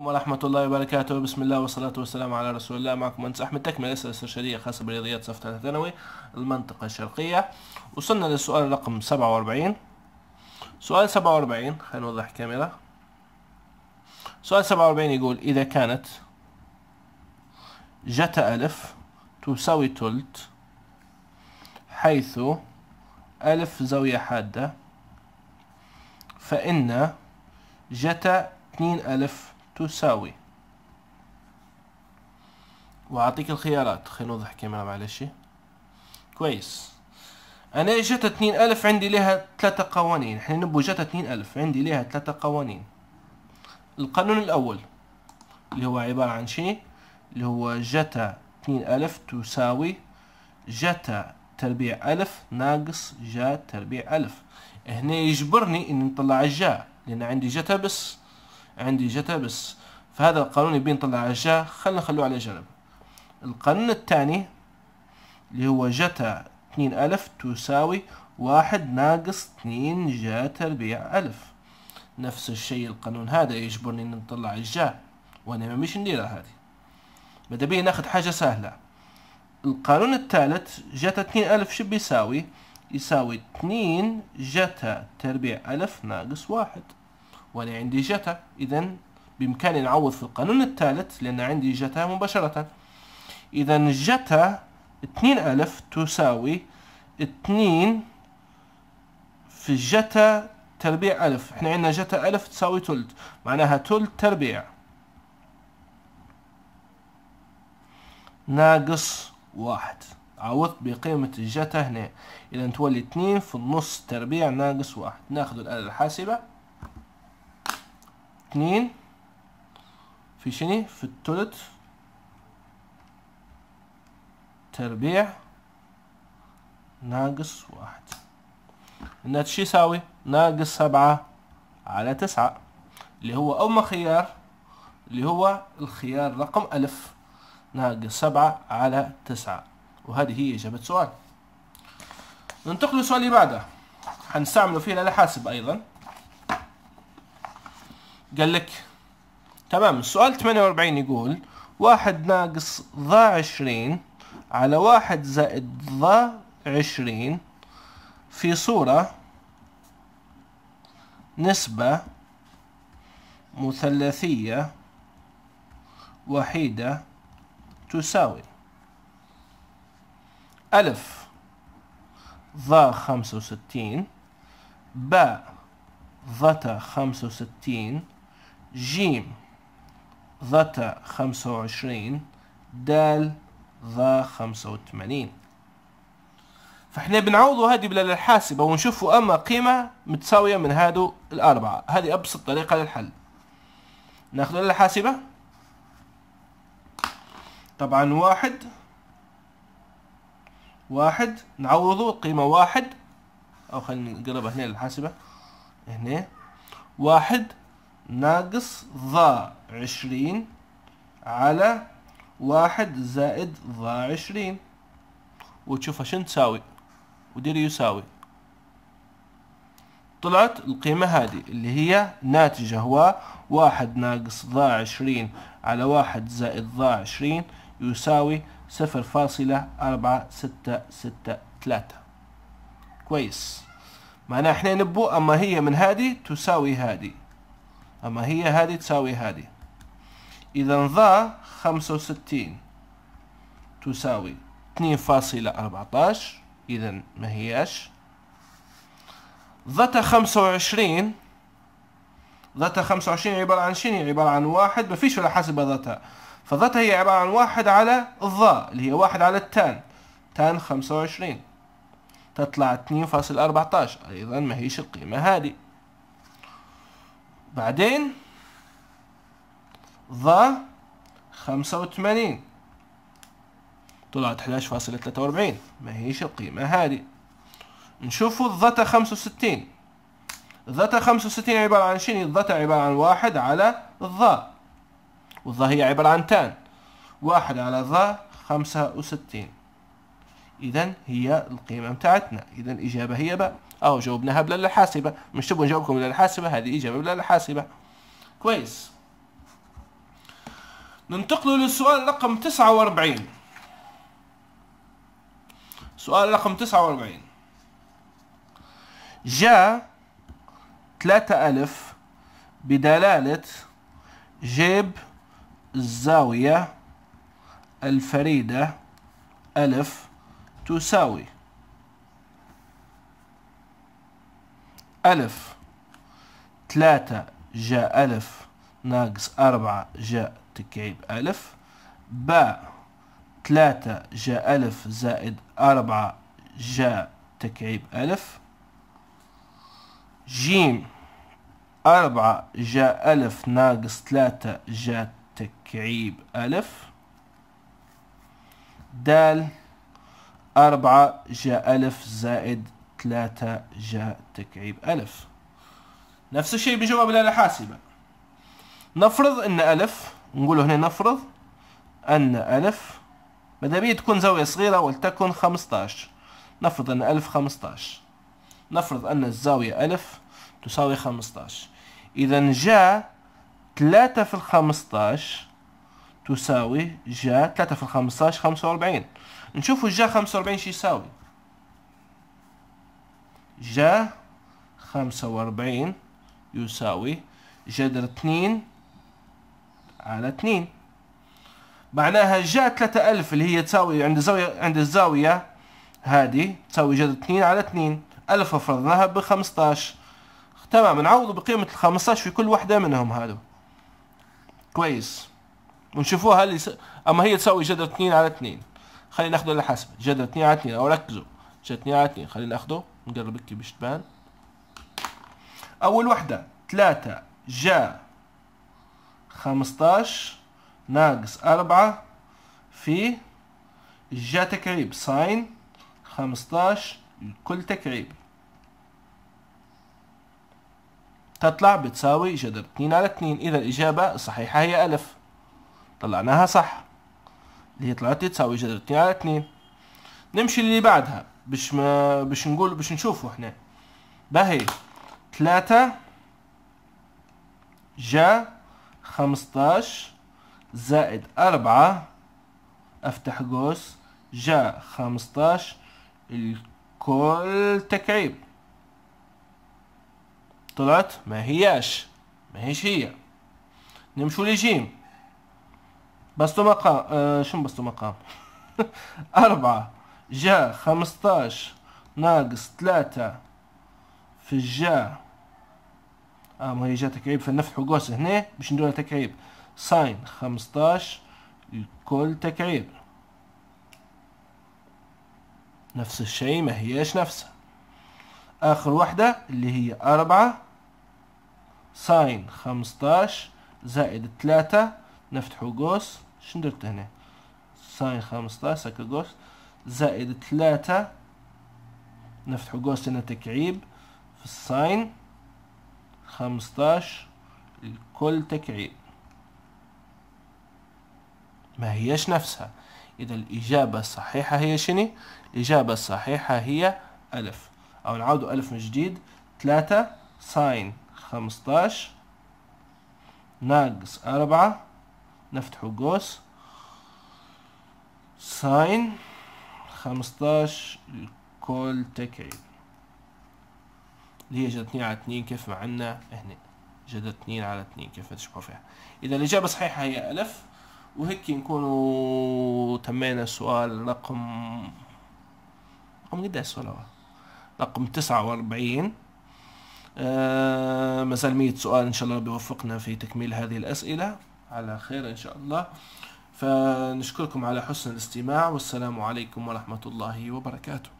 ورحمة الله وبركاته بسم الله والصلاة والسلام على رسول الله معكم أنس أحمد تكمل أسئلة استشارية خاصة بالرياضيات صف ثالث ثانوي المنطقة الشرقية وصلنا للسؤال رقم سبعة وأربعين سؤال سبعة وأربعين خلينا نوضح الكاميرا سؤال سبعة وأربعين يقول إذا كانت جتا ألف تساوي تلت حيث ألف زاوية حادة فإن جتا اتنين ألف تساوي وأعطيك الخيارات خلينا نوضح كمان معلش كويس أنا إجت اتنين ألف عندي لها ثلاثة قوانين إحنا نبغى جت اتنين ألف عندي لها ثلاثة قوانين القانون الأول اللي هو عبارة عن شيء اللي هو جتا اتنين ألف تساوي جتا تربيع ألف ناقص جا تربيع ألف هنا يجبرني إني نطلع الجا لأن عندي جتا بس عندي جتا بس فهذا القانون يبين نطلع على جا خلنا نخلوه على جنب القانون الثاني اللي هو جتا اتنين ألف تساوي واحد ناقص اتنين جا تربيع ألف نفس الشيء القانون هذا يجبرني إن نطلع الجا وأنا ما مش نديرها هذه بدا بيا ناخد حاجة سهلة القانون الثالث جتا اتنين ألف شو بيساوي؟ يساوي اتنين جتا تربيع ألف ناقص واحد وأنا عندي جتا إذا بإمكاني نعوض في القانون الثالث لأن عندي جتا مباشرة إذا جتا اتنين ألف تساوي اتنين في جتا تربيع ألف احنا عندنا جتا ألف تساوي تلت معناها تلت تربيع ناقص واحد عوضت بقيمة الجتا هنا إذا تولي اتنين في النص تربيع ناقص واحد ناخذ الآلة الحاسبة اتنين في شني في التلت تربيع ناقص واحد الناتج شو يساوي ناقص سبعة على تسعة اللي هو أم خيار اللي هو الخيار رقم ألف ناقص سبعة على تسعة وهذه هي إجابة سؤال ننتقل للسؤال اللي بعده حنستعمله فيه الآلة حاسب أيضا قال لك تمام السؤال 48 يقول واحد ناقص ضا عشرين على واحد زائد ضا عشرين في صورة نسبة مثلثية وحيدة تساوي ألف ضا خمسة وستين باء ضتا خمسة وستين جيم ذا خمسة وعشرين دال ذا خمسة وثمانين فاحنا بنعوضوا هذه الحاسبه ونشوفوا اما قيمة متساوية من هادو الاربعة هذه ابسط طريقة للحل ناخذ الحاسبة طبعا واحد واحد نعوضه قيمة واحد او خلينا نقربها هنا للحاسبة هنا واحد ناقص ضا عشرين على واحد زائد ضا عشرين وتشوفها شن تساوي ودير يساوي طلعت القيمة هذه اللي هي ناتجة هو واحد ناقص ضاع عشرين على واحد زائد ضاع عشرين يساوي صفر فاصلة أربعة ستة ستة ثلاثة كويس معناها احنا نبو أما هي من هذه تساوي هذه أما هي هذه تساوي هذه إذا ذا خمسة وستين تساوي اثنين فاصلة أربعتاش إذا ما هياش ظتا خمسة وعشرين ظتا خمسة وعشرين عبارة عن شنو عبارة عن واحد ما فيش ولا حاسبة ذاتها فظتا هي عبارة عن واحد على الظا اللي هي واحد على التان تان خمسة وعشرين تطلع اثنين فاصل أربعتاش أيضا ما هيش القيمة هذه بعدين خمسة 85 طلعت 11.43 ما هيش القيمة هذه نشوفوا الظتا 65 الظتا 65 عبارة عن شنو الظتا عبارة عن واحد على الظا والظا هي عبارة عن تان واحد على ظا 65 اذا هي القيمه بتاعتنا اذا الاجابه هي باء او جاوبناها بلا الحاسبه مش تبغوا نجاوبكم بلا الحاسبه هذه اجابه بلا الحاسبه كويس ننتقل للسؤال رقم 49 سؤال رقم 49 جاء 3000 بدلالة جيب الزاوية الفريدة ألف تساوي ألف ثلاثة جا ألف ناقص أربعة جا تكعيب ألف باء ثلاثة جا ألف زائد أربعة جا تكعيب ألف جيم أربعة جا ألف ناقص ثلاثة جا تكعيب ألف دال أربعة جا ألف زائد ثلاثة جا تكعيب ألف نفس الشيء بجواب الآلة حاسبة نفرض أن ألف نقول هنا نفرض أن ألف ماذا تكون زاوية صغيرة ولتكن 15 نفرض أن ألف 15 نفرض أن الزاوية ألف تساوي 15 إذا جا ثلاثة في الخمسطاش تساوي جا 3 في ال 15 45 نشوفوا جا 45 شي يساوي جا 45 يساوي جذر 2 على 2 معناها جا 3000 اللي هي تساوي عند الزاوية عند الزاوية هذه تساوي جذر 2 على 2 1000 فرضناها ب 15 تمام نعوضوا بقيمة ال 15 في كل واحدة منهم هذو كويس ونشوفوها اللي س... اما هي تساوي جذر 2 على 2 خلينا ناخذ الحاسبه جذر 2 على 2 او ركزوا جذر 2 على 2 خلينا ناخذه نقرب هيك باش تبان اول وحده 3 جا 15 ناقص 4 في جا تكعيب ساين 15 كل تكعيب تطلع بتساوي جذر 2 على 2 إذا الإجابة الصحيحة هي ألف طلعناها صح اللي هي طلعت لي تساوي جذر اتنين على اتنين نمشي للي بعدها باش ما باش نقول باش نشوفو احنا باهي تلاتة جا خمسطاش زائد أربعة افتح قوس جا خمسطاش الكل تكعيب طلعت ما هياش ما هيش هي نمشوا لجيم بسطو مقام آه شنو بسطو مقام أربعة جا خمستاش ناقص ثلاثة في الجا اه ما هي جا تكعيب فنفتح قوس هنا باش ندولها تكعيب ساين خمستاش الكل تكعيب نفس الشيء ما هياش نفسها اخر واحدة اللي هي اربعة ساين خمستاش زائد ثلاثة نفتحو قوس شنو درت هنا ساين خمسطاش هكا قوس زائد ثلاثة نفتحو قوس هنا تكعيب في الساين خمسطاش الكل تكعيب ما هيش نفسها إذا الإجابة الصحيحة هي شني؟ الإجابة الصحيحة هي ألف أو نعود ألف من جديد ثلاثة ساين خمسطاش ناقص أربعة نفتحو قوس ساين خمسطاش الكول تكعيب اللي هي جد اثنين على اثنين كيف ما عنا هنا جد اثنين على اثنين كيف ما تشبهوا فيها إذا الإجابة صحيحة هي ألف وهيك نكونوا تمينا السؤال رقم رقم قد السؤال هو رقم تسعة وأربعين آه مازال مية سؤال إن شاء الله بيوفقنا في تكميل هذه الأسئلة على خير إن شاء الله فنشكركم على حسن الاستماع والسلام عليكم ورحمة الله وبركاته